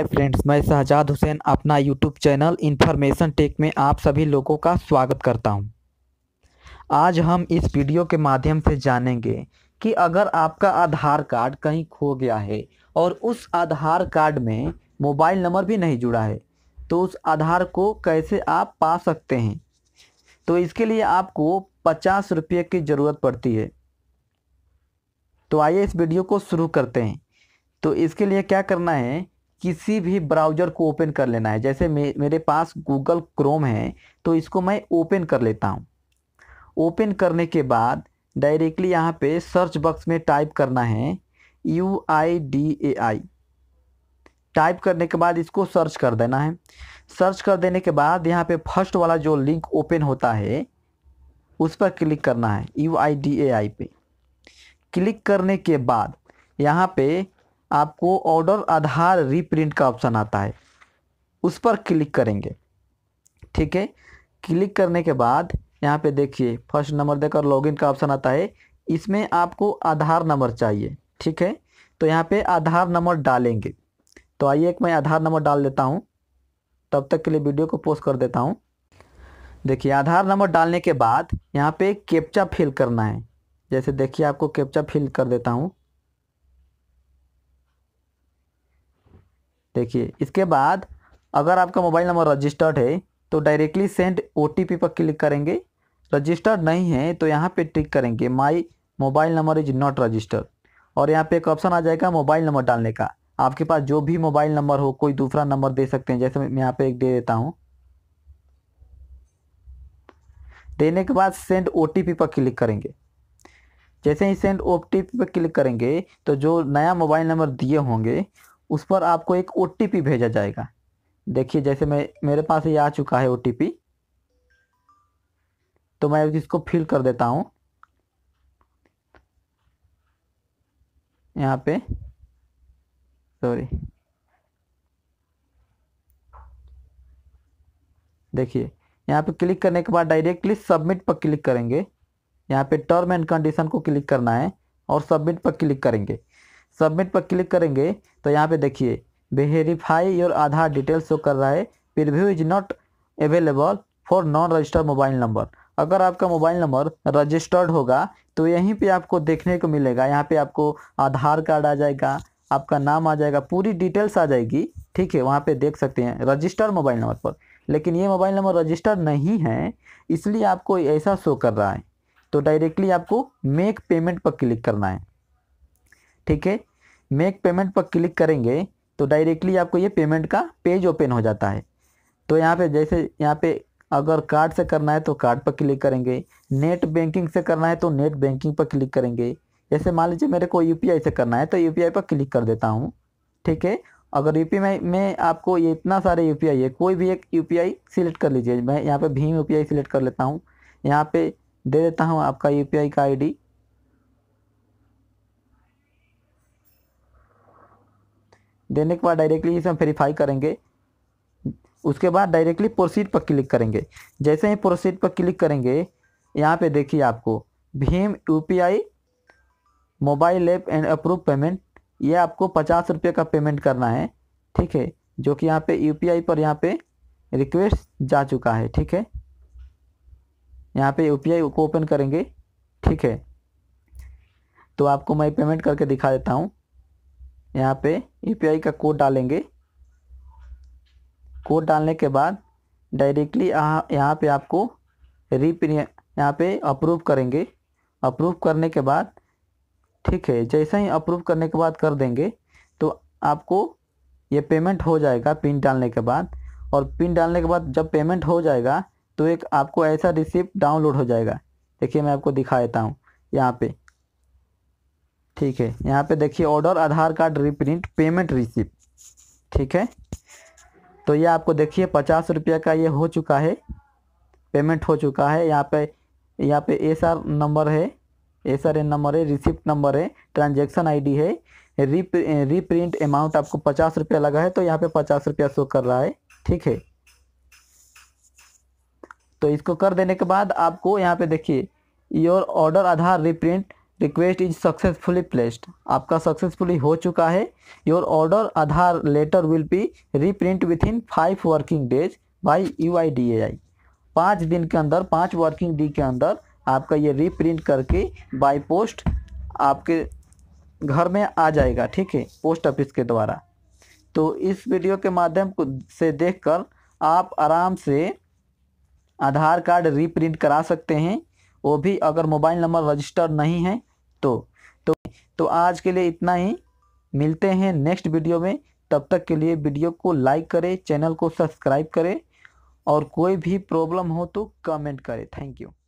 Hi friends मैं शहजाद हुसैन अपना YouTube channel information take में आप सभी लोगों का स्वागत करता हूं। आज हम इस वीडियो के माध्यम से जानेंगे कि अगर आपका आधार कार्ड कहीं खो गया है और उस आधार कार्ड में मोबाइल नंबर भी नहीं जुड़ा है तो उस आधार को कैसे आप पा सकते हैं तो इसके लिए आपको पचास रुपये की ज़रूरत पड़ती है तो आइए इस वीडियो को शुरू करते हैं तो इसके लिए क्या करना है किसी भी ब्राउज़र को ओपन कर लेना है जैसे मे मेरे पास गूगल क्रोम है तो इसको मैं ओपन कर लेता हूँ ओपन करने के बाद डायरेक्टली यहाँ पे सर्च बॉक्स में टाइप करना है U I D A I type करने के बाद इसको सर्च कर देना है सर्च कर देने के बाद यहाँ पे फर्स्ट वाला जो लिंक ओपन होता है उस पर क्लिक करना है यू आई डी ए आई पे क्लिक करने के बाद यहाँ पे आपको ऑर्डर आधार रीप्रिंट का ऑप्शन आता है उस पर क्लिक करेंगे ठीक है क्लिक करने के बाद यहाँ पे देखिए फर्स्ट नंबर देकर लॉगिन का ऑप्शन आता है इसमें आपको आधार नंबर चाहिए ठीक है तो यहाँ पे आधार नंबर डालेंगे तो आइए एक मैं आधार नंबर डाल देता हूँ तब तक के लिए वीडियो को पोस्ट कर देता हूँ देखिए आधार नंबर डालने के बाद यहाँ पे कैप्चा फिल करना है जैसे देखिए आपको कैप्चा फिल कर देता हूँ देखिए इसके बाद अगर आपका मोबाइल नंबर रजिस्टर्ड है तो डायरेक्टली सेंड ओ पर क्लिक करेंगे रजिस्टर्ड नहीं है तो यहाँ पे टिक करेंगे my mobile number is not registered और यहाँ पे एक ऑप्शन आ जाएगा मोबाइल नंबर डालने का आपके पास जो भी मोबाइल नंबर हो कोई दूसरा नंबर दे सकते हैं जैसे मैं यहाँ पे एक दे देता हूँ देने के बाद सेंड ओ पर क्लिक करेंगे जैसे ही सेंड ओ पर क्लिक करेंगे तो जो नया मोबाइल नंबर दिए होंगे उस पर आपको एक ओ भेजा जाएगा देखिए जैसे मैं मेरे पास ये आ चुका है ओ तो मैं इसको फिल कर देता हूँ यहाँ पे सॉरी देखिए यहाँ पे क्लिक करने के बाद डायरेक्टली सबमिट पर क्लिक करेंगे यहाँ पे टर्म एंड कंडीशन को क्लिक करना है और सबमिट पर क्लिक करेंगे सबमिट पर क्लिक करेंगे तो यहाँ पे देखिए verify your Aadhaar detail show कर रहा है preview is not available for non registered mobile number अगर आपका मोबाइल नंबर रजिस्टर्ड होगा तो यहीं पे आपको देखने को मिलेगा यहाँ पे आपको आधार कार्ड आ जाएगा आपका नाम आ जाएगा पूरी डिटेल्स आ जाएगी ठीक है वहाँ पे देख सकते हैं रजिस्टर्ड मोबाइल नंबर पर लेकिन ये मोबाइल नंबर रजिस्टर्ड नहीं है इसलिए आपको ऐसा शो कर रहा है तो डायरेक्टली आपको मेक पेमेंट पर क्लिक करना है ठीक है मेक पेमेंट पर क्लिक करेंगे तो डायरेक्टली आपको ये पेमेंट का पेज ओपन हो जाता है तो यहाँ पे जैसे यहाँ पे अगर कार्ड से करना है तो कार्ड पर क्लिक करेंगे नेट बैंकिंग से करना है तो नेट बैंकिंग पर क्लिक करेंगे जैसे मान लीजिए मेरे को यू से करना है तो यू पर क्लिक कर देता हूँ ठीक है अगर यू पी में आपको ये इतना सारे यू है कोई भी एक यू सिलेक्ट कर लीजिए मैं यहाँ पे भीम यू पी सिलेक्ट कर लेता हूँ यहाँ पे दे देता हूँ आपका यू का आई देने के बाद डायरेक्टली इसे हम वेरीफाई करेंगे उसके बाद डायरेक्टली प्रोसीड पर क्लिक करेंगे जैसे ही प्रोसीड पर क्लिक करेंगे यहाँ पे देखिए आपको भीम U mobile app and approve payment ये आपको पचास रुपये का पेमेंट करना है ठीक है जो कि यहाँ पे यू पर यहाँ पे रिक्वेस्ट जा चुका है ठीक है यहाँ पे यू को ओपन करेंगे ठीक है तो आपको मैं पेमेंट करके दिखा देता हूँ यहाँ पे यूपीआई का कोड डालेंगे कोड डालने के बाद डायरेक्टली यहाँ पे आपको रीपिन यहाँ पे अप्रूव करेंगे अप्रूव करने के बाद ठीक है जैसे ही अप्रूव करने के बाद कर देंगे तो आपको ये पेमेंट हो जाएगा पिन डालने के बाद और पिन डालने के बाद जब पेमेंट हो जाएगा तो एक आपको ऐसा रिसिप्ट डाउनलोड हो जाएगा देखिए मैं आपको दिखा देता हूँ यहाँ पे ठीक है यहाँ पे देखिए order Aadhaar card reprint payment receipt ठीक है तो ये आपको देखिए पचास रुपये का ये हो चुका है पेमेंट हो चुका है यहाँ पे यहाँ पे एस आर नंबर है एस आर एन नंबर है रिसिप्ट नंबर है ट्रांजेक्शन आईडी है रिप रिप्रिंट अमाउंट आपको पचास रुपया लगा है तो यहाँ पे पचास रुपया शो कर रहा है ठीक है तो इसको कर देने के बाद आपको यहाँ पे देखिए your order Aadhaar reprint request is successfully placed आपका सक्सेसफुली हो चुका है your order Aadhaar letter will be reprint within five working days by U I D A I पाँच दिन के अंदर पाँच वर्किंग डे के अंदर आपका ये रिप्रिंट करके बाई पोस्ट आपके घर में आ जाएगा ठीक है पोस्ट ऑफिस के द्वारा तो इस वीडियो के माध्यम से देखकर आप आराम से आधार कार्ड रिप्रिंट करा सकते हैं वो भी अगर मोबाइल नंबर रजिस्टर नहीं है तो तो तो आज के लिए इतना ही मिलते हैं नेक्स्ट वीडियो में तब तक के लिए वीडियो को लाइक करें चैनल को सब्सक्राइब करें और कोई भी प्रॉब्लम हो तो कमेंट करें थैंक यू